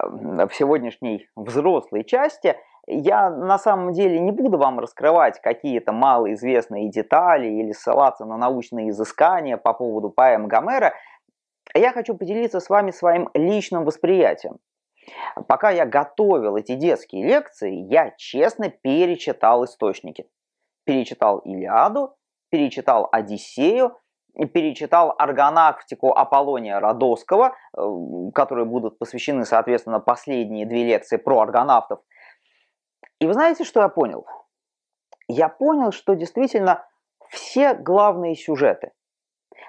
в сегодняшней взрослой части я на самом деле не буду вам раскрывать какие-то малоизвестные детали или ссылаться на научные изыскания по поводу поэм Гомера. Я хочу поделиться с вами своим личным восприятием. Пока я готовил эти детские лекции, я честно перечитал источники. Перечитал Илиаду, перечитал Одиссею, перечитал органактику Аполлония Родоского, э, которые будут посвящены, соответственно, последние две лекции про аргонавтов. И вы знаете, что я понял? Я понял, что действительно все главные сюжеты,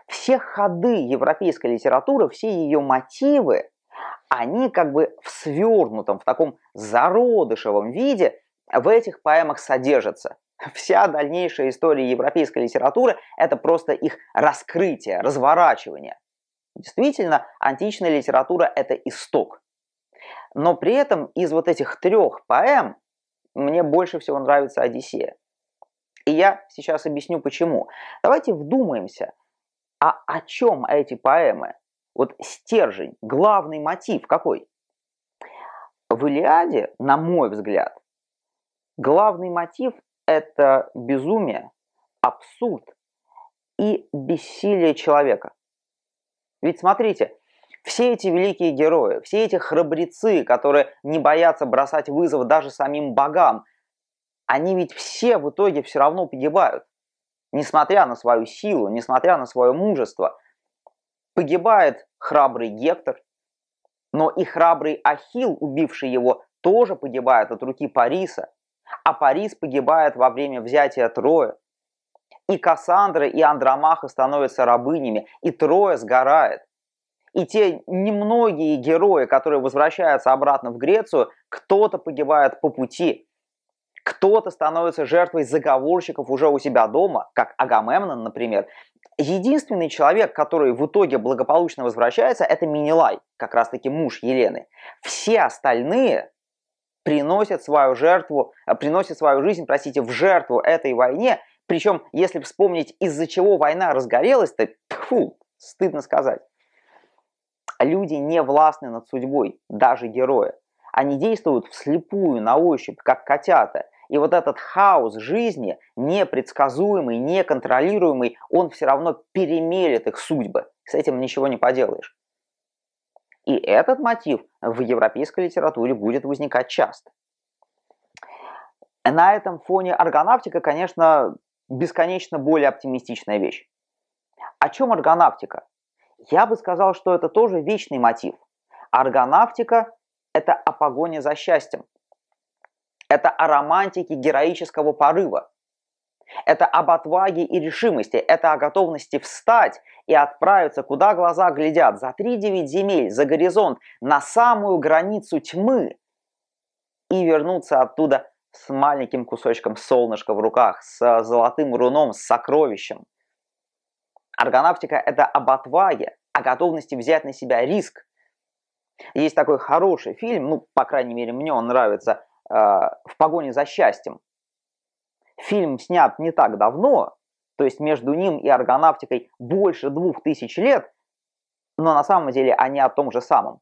все ходы европейской литературы, все ее мотивы, они как бы в свернутом, в таком зародышевом виде в этих поэмах содержатся. Вся дальнейшая история европейской литературы – это просто их раскрытие, разворачивание. Действительно, античная литература – это исток. Но при этом из вот этих трех поэм мне больше всего нравится «Одиссея». И я сейчас объясню почему. Давайте вдумаемся, а о чем эти поэмы? Вот стержень, главный мотив какой? В «Илиаде», на мой взгляд, главный мотив это безумие, абсурд и бессилие человека. Ведь смотрите, все эти великие герои, все эти храбрецы, которые не боятся бросать вызов даже самим богам, они ведь все в итоге все равно погибают. Несмотря на свою силу, несмотря на свое мужество, погибает храбрый Гектор, но и храбрый Ахил, убивший его, тоже погибает от руки Париса – а Парис погибает во время взятия Троя. И Кассандра, и Андромаха становятся рабынями, и Троя сгорает. И те немногие герои, которые возвращаются обратно в Грецию, кто-то погибает по пути, кто-то становится жертвой заговорщиков уже у себя дома, как Агамемнон, например. Единственный человек, который в итоге благополучно возвращается, это Минилай, как раз-таки муж Елены. Все остальные приносят свою жертву, э, приносят свою жизнь, простите, в жертву этой войне. Причем, если вспомнить, из-за чего война разгорелась-то, фу, стыдно сказать. Люди не властны над судьбой, даже героя. Они действуют вслепую, на ощупь, как котята. И вот этот хаос жизни, непредсказуемый, неконтролируемый, он все равно перемелет их судьбы. С этим ничего не поделаешь. И этот мотив в европейской литературе будет возникать часто. На этом фоне аргонавтика, конечно, бесконечно более оптимистичная вещь. О чем аргонавтика? Я бы сказал, что это тоже вечный мотив. Аргонавтика – это о погоне за счастьем. Это о романтике героического порыва – это об отваге и решимости, это о готовности встать и отправиться, куда глаза глядят, за три-девять земель, за горизонт, на самую границу тьмы и вернуться оттуда с маленьким кусочком солнышка в руках, с золотым руном, с сокровищем. Аргонавтика – это об отваге, о готовности взять на себя риск. Есть такой хороший фильм, ну, по крайней мере, мне он нравится, э, «В погоне за счастьем». Фильм снят не так давно, то есть между ним и аргонавтикой больше двух тысяч лет, но на самом деле они о том же самом.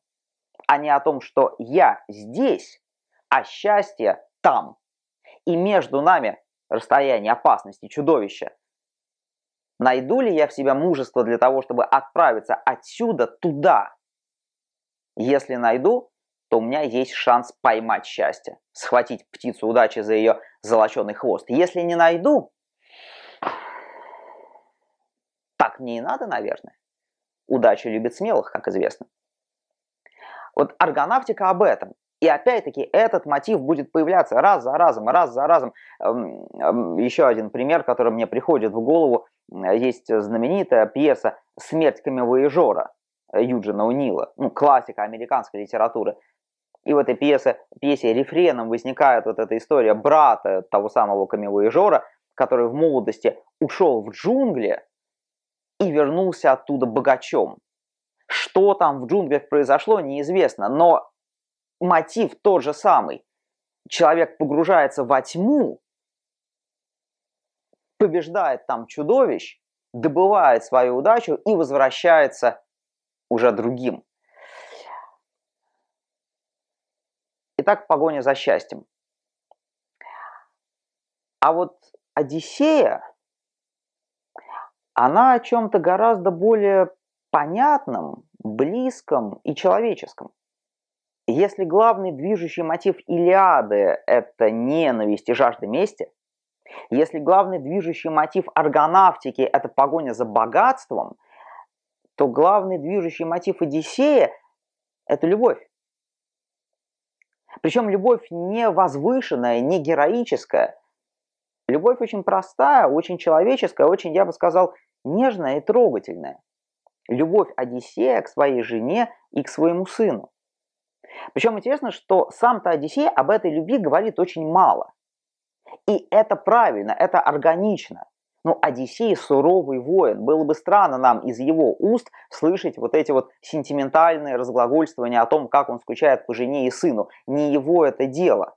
Они о том, что я здесь, а счастье там. И между нами расстояние опасности, чудовища. Найду ли я в себя мужество для того, чтобы отправиться отсюда туда? Если найду, то у меня есть шанс поймать счастье, схватить птицу удачи за ее золоченый хвост. Если не найду, так мне и надо, наверное. Удача любит смелых, как известно. Вот органавтика об этом. И опять-таки этот мотив будет появляться раз за разом, раз за разом. Эм, эм, Еще один пример, который мне приходит в голову, есть знаменитая пьеса «Смерть камевоежора» Юджина Унила, ну, классика американской литературы – и в этой пьесе, пьесе рефреном возникает вот эта история брата того самого Камилы и Жора, который в молодости ушел в джунгли и вернулся оттуда богачом. Что там в джунглях произошло, неизвестно, но мотив тот же самый. Человек погружается во тьму, побеждает там чудовищ, добывает свою удачу и возвращается уже другим. Итак, погоня за счастьем. А вот Одиссея, она о чем-то гораздо более понятном, близком и человеческом. Если главный движущий мотив Илиады – это ненависть и жажда мести, если главный движущий мотив аргонавтики – это погоня за богатством, то главный движущий мотив Одиссея – это любовь. Причем любовь не возвышенная, не героическая. Любовь очень простая, очень человеческая, очень, я бы сказал, нежная и трогательная. Любовь Одиссея к своей жене и к своему сыну. Причем интересно, что сам-то Одиссей об этой любви говорит очень мало. И это правильно, это органично. Но ну, Одиссей – суровый воин. Было бы странно нам из его уст слышать вот эти вот сентиментальные разглагольствования о том, как он скучает по жене и сыну. Не его это дело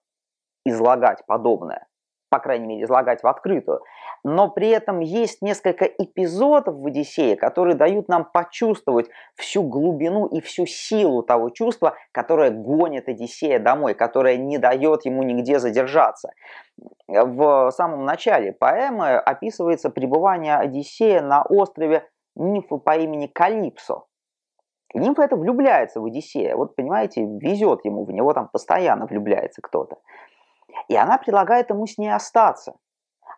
излагать подобное по крайней мере, излагать в открытую. Но при этом есть несколько эпизодов в «Одиссее», которые дают нам почувствовать всю глубину и всю силу того чувства, которое гонит Одиссея домой, которое не дает ему нигде задержаться. В самом начале поэмы описывается пребывание Одиссея на острове нимфы по имени Калипсо. Нимфа это влюбляется в Одиссея. Вот, понимаете, везет ему, в него там постоянно влюбляется кто-то. И она предлагает ему с ней остаться.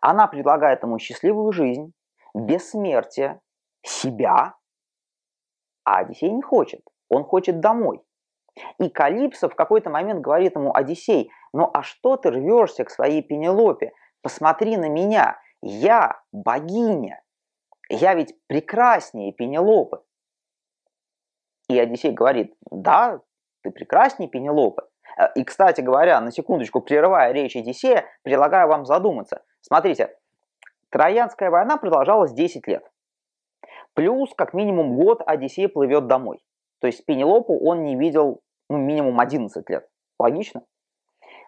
Она предлагает ему счастливую жизнь, бессмертие, себя. А Одиссей не хочет. Он хочет домой. И Калипсо в какой-то момент говорит ему, Одиссей, ну а что ты рвешься к своей Пенелопе? Посмотри на меня. Я богиня. Я ведь прекраснее Пенелопы. И Одиссей говорит, да, ты прекраснее Пенелопы, и, кстати говоря, на секундочку, прерывая речь Одиссея, предлагаю вам задуматься. Смотрите, Троянская война продолжалась 10 лет. Плюс, как минимум, год Одиссей плывет домой. То есть Пенелопу он не видел ну, минимум 11 лет. Логично?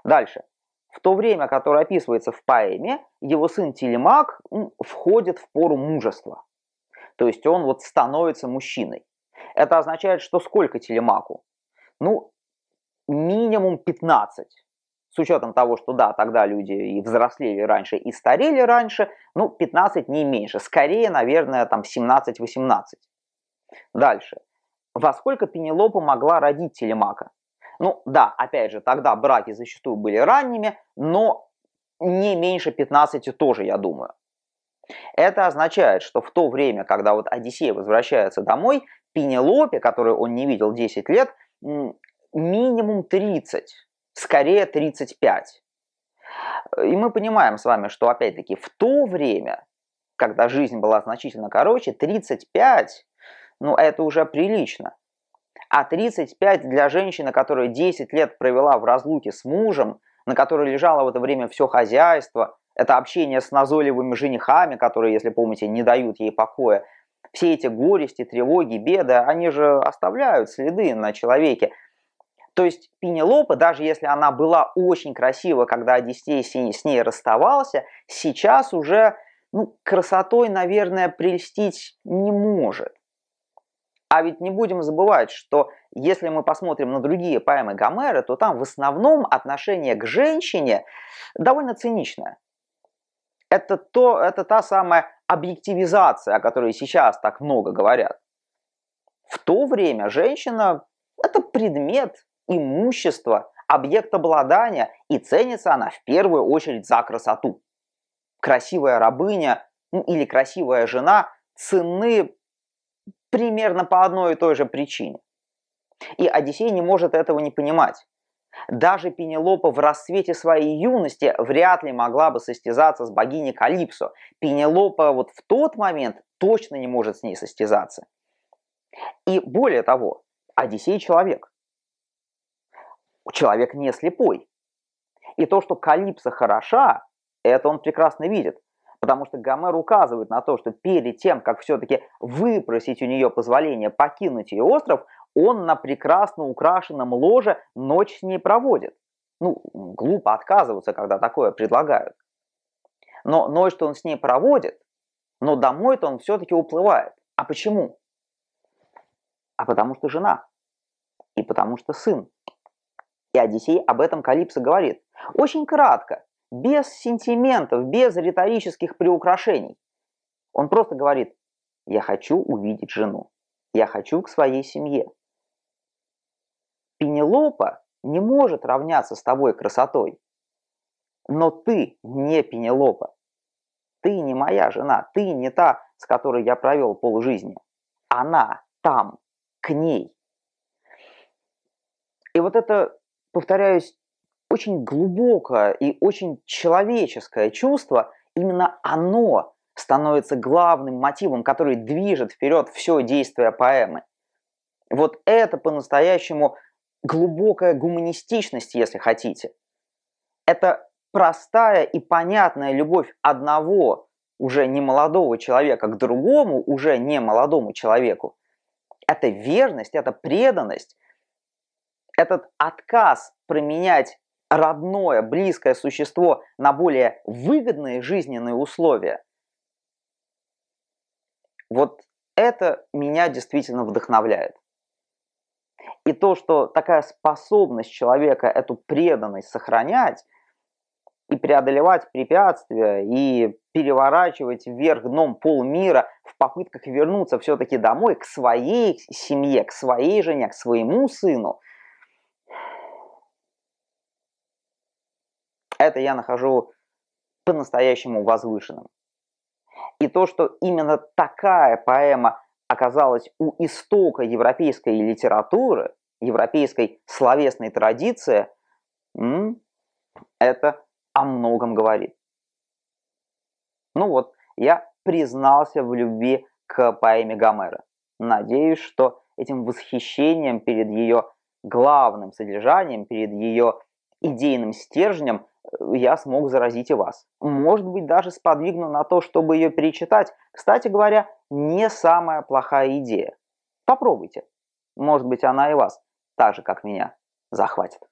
Дальше. В то время, которое описывается в поэме, его сын Телемак входит в пору мужества. То есть он вот становится мужчиной. Это означает, что сколько Телемаку? Ну, минимум 15. С учетом того, что да, тогда люди и взрослели раньше, и старели раньше, ну, 15 не меньше. Скорее, наверное, там 17-18. Дальше. Во сколько Пенелопа могла родить Телемака? Ну, да, опять же, тогда браки зачастую были ранними, но не меньше 15 тоже, я думаю. Это означает, что в то время, когда вот Одиссей возвращается домой, Пенелопе, которую он не видел 10 лет, минимум 30, скорее 35. И мы понимаем с вами, что опять-таки в то время, когда жизнь была значительно короче, 35, ну это уже прилично. А 35 для женщины, которая 10 лет провела в разлуке с мужем, на которой лежало в это время все хозяйство, это общение с назойливыми женихами, которые, если помните, не дают ей покоя, все эти горести, тревоги, беды, они же оставляют следы на человеке – то есть Пенелопа, даже если она была очень красива, когда Одиссей с ней расставался, сейчас уже ну, красотой, наверное, прельстить не может. А ведь не будем забывать, что если мы посмотрим на другие поэмы Гомера, то там в основном отношение к женщине довольно циничное. Это, то, это та самая объективизация, о которой сейчас так много говорят. В то время женщина – это предмет, имущество, объект обладания, и ценится она в первую очередь за красоту. Красивая рабыня ну, или красивая жена цены примерно по одной и той же причине. И Одиссей не может этого не понимать. Даже Пенелопа в расцвете своей юности вряд ли могла бы состязаться с богиней Калипсо. Пенелопа вот в тот момент точно не может с ней состязаться. И более того, Одиссей человек человек не слепой. И то, что Калипсо хороша, это он прекрасно видит. Потому что Гомер указывает на то, что перед тем, как все-таки выпросить у нее позволение покинуть ее остров, он на прекрасно украшенном ложе ночь с ней проводит. Ну, глупо отказываться, когда такое предлагают. Но ночь что он с ней проводит, но домой-то он все-таки уплывает. А почему? А потому что жена. И потому что сын. И Одиссей об этом Калипсо говорит. Очень кратко, без сентиментов, без риторических приукрашений. Он просто говорит, я хочу увидеть жену, я хочу к своей семье. Пенелопа не может равняться с тобой красотой, но ты не Пенелопа. Ты не моя жена, ты не та, с которой я провел полжизни. Она там, к ней. И вот это повторяюсь, очень глубокое и очень человеческое чувство, именно оно становится главным мотивом, который движет вперед все действие поэмы. Вот это по-настоящему глубокая гуманистичность, если хотите. Это простая и понятная любовь одного уже не молодого человека к другому, уже не молодому человеку. Это верность, это преданность, этот отказ променять родное, близкое существо на более выгодные жизненные условия, вот это меня действительно вдохновляет. И то, что такая способность человека эту преданность сохранять и преодолевать препятствия, и переворачивать вверх дном полмира в попытках вернуться все-таки домой, к своей семье, к своей жене, к своему сыну – это я нахожу по-настоящему возвышенным. И то, что именно такая поэма оказалась у истока европейской литературы, европейской словесной традиции, это о многом говорит. Ну вот, я признался в любви к поэме Гомера. Надеюсь, что этим восхищением перед ее главным содержанием, перед ее идейным стержнем э, я смог заразить и вас. Может быть, даже сподвигну на то, чтобы ее перечитать. Кстати говоря, не самая плохая идея. Попробуйте. Может быть, она и вас, так же, как меня, захватит.